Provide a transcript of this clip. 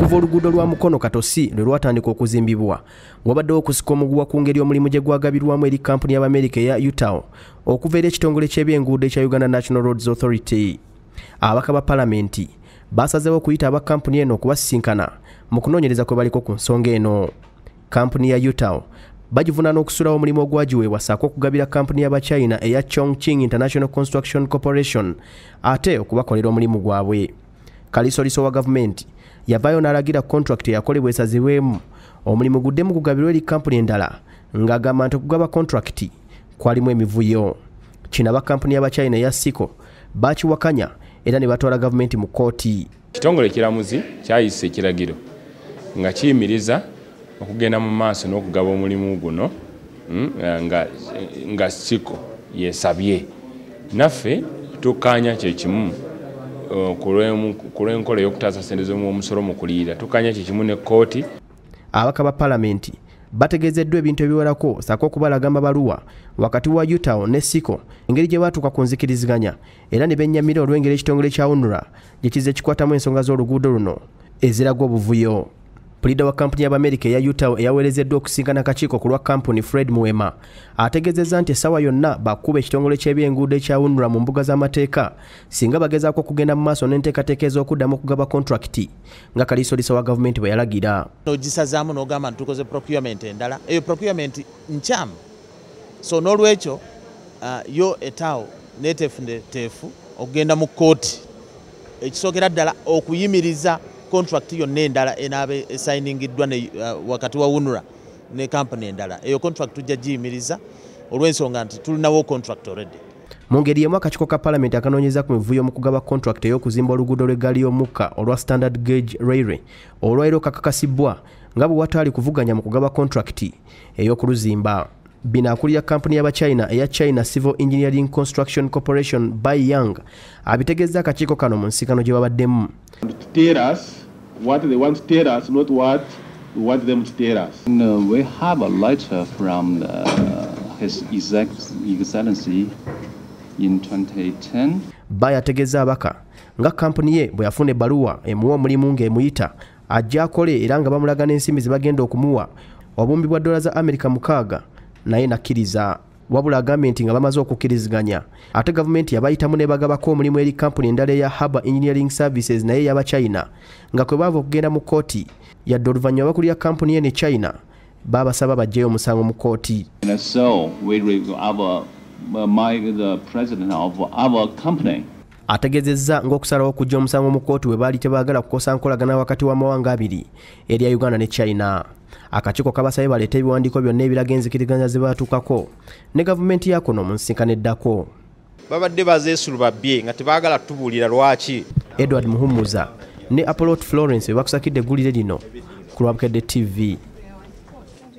okuva oluguudo lwa mukono katosi lwe lwatandika okuzimbibwa wabaddewo okusika omuguwa ku ngeri omulimu gye gwagabirwamu eri kampuni y'abamerika eya utah okuva eri ekitongole ky'ebyenguudo ekya uganda national roads authority abaka ba palamenti basazewo okuyita aba kampuni eno okubasisinkana mu kunoonyereza kwe baliko ku nsonga eno kampuni ya utah bagivunana okusulawo omulimu ogwagiweebwa saako okugabira kampuni y'abachina eya chongching international construction corporation ate okubakolera omulimu gwabwe kalisoliso wa gavumenti yavaayo n'alagira kontrakiti eyakolebwa esazibwemu omulimu guddemu kugabirwa eri kampuni endala ng'agamba nti okugaba kontrakiti kwalimu emivuyo kino aba kampuni y'abachina eya siko bakiwakanya era ne batwala gavumenti mu kkooti ekitongole ekiramuzi kyayisa ekiragiro nga kiyimiriza okugenda mu maaso n'okugaba omulimu guno mm, nga siko yesabye naffe tukkaanya kyekimu kulw'enkola ey'okutaasa sente z'omusolo mu kuliira tukanya kyekimu ne kkooti abaka ba paalamenti bategezeddwa ebintu ebiwerako saako okubalagamba baluwa wakati wa utah ne siko engeri gye baatuuka ku nzikiriziganya era ne bennyamira olw'engeri ekitongole kya unura gye kizze kikwatamu ensonga z'oluguudo luno eziraga obuvuyo pulida wa kampuni y'abamerika eya utah eyaweerezeddwa okusinkana akakiiko ku lwa kampuni fred muwema ategeezezza nti essaawa yonna bakuba ekitongole ky'ebyenguudo ekyawunulwa mu mbuga z'amateeka singa bagezaako okugenda mu maaso n'enteekateeka ez'okuddamu okugaba kontulakiti nga kalisolisa wa gavumenti bwe yalagira nogisazaamu n'ogamba nti tukoze procurement endala eyo procurement nkyamu so n'olwekyo uh, yo etaawo neeteefundeteefu okugenda mu kkooti ekisookera ddala okuyimiriza contract yonna endala enaaba esayiningiddwa uh, wakati wa unura ne kampani endala eyo contract tujja giyimiriza olw'ensonga nti tulinawo contract already mu ngeri yemu akakiiko ka palamenti akanoonyeza ku mivuyo omukugaba contract ey'okuzimba oluguudo lw'eggaali y'omukka olwa standard gage railway olwaliro kakakasibwa nga bwe wataali kuvuganya mu kugaba contract ey'okuluzimba bino akulira kampuni y'abachina eya china civil engineering construction corporation by young abitegeeza akakiiko kano mu nsikano gye babaddemu what they want to tell us, not what we want them to tell us. And, uh, we have a letter from uh, His exact Excellency in 2010. Baya tegeza abaka nga kampuni ye bwe yafuna ebbaluwa emuwa omulimu ng'emuyita ajja akole era nga bamulaga n'ensimbi ze bagenda okumuwa obumbi bwa dola za amerika mukaaga naye nakkiriza wabula agambye nti nga bamaze okukkiriziganya ate gavumenti yabayitamu ne bagabako omulimu eri kampuni endala eya harbour engineering services naye ey'abachina nga kwe baava okugenda mu kkooti yadde oluvannyuma bakulira kampuni ye ne china baabasaba bajjeyo omusango mu kkooti uh, my, the president of our company ategezezza ng'okusalawo okujja omusango mu kkooti we baali tebaagala kukosa nkolagana wakati w'amawanga abiri erya uganda ne china akakiiko kabasabye baleete ebiwandiiko byonna ebiraga enzikiriganya ze baatuukako ne gavumenti yakono mu nsinkano eddako babadde bazeesulubabbye nga tebaagala tubuulira lwaki edward muhumuza ne apolot florence bebakusakidde eggulire lino ku lwabukedde tv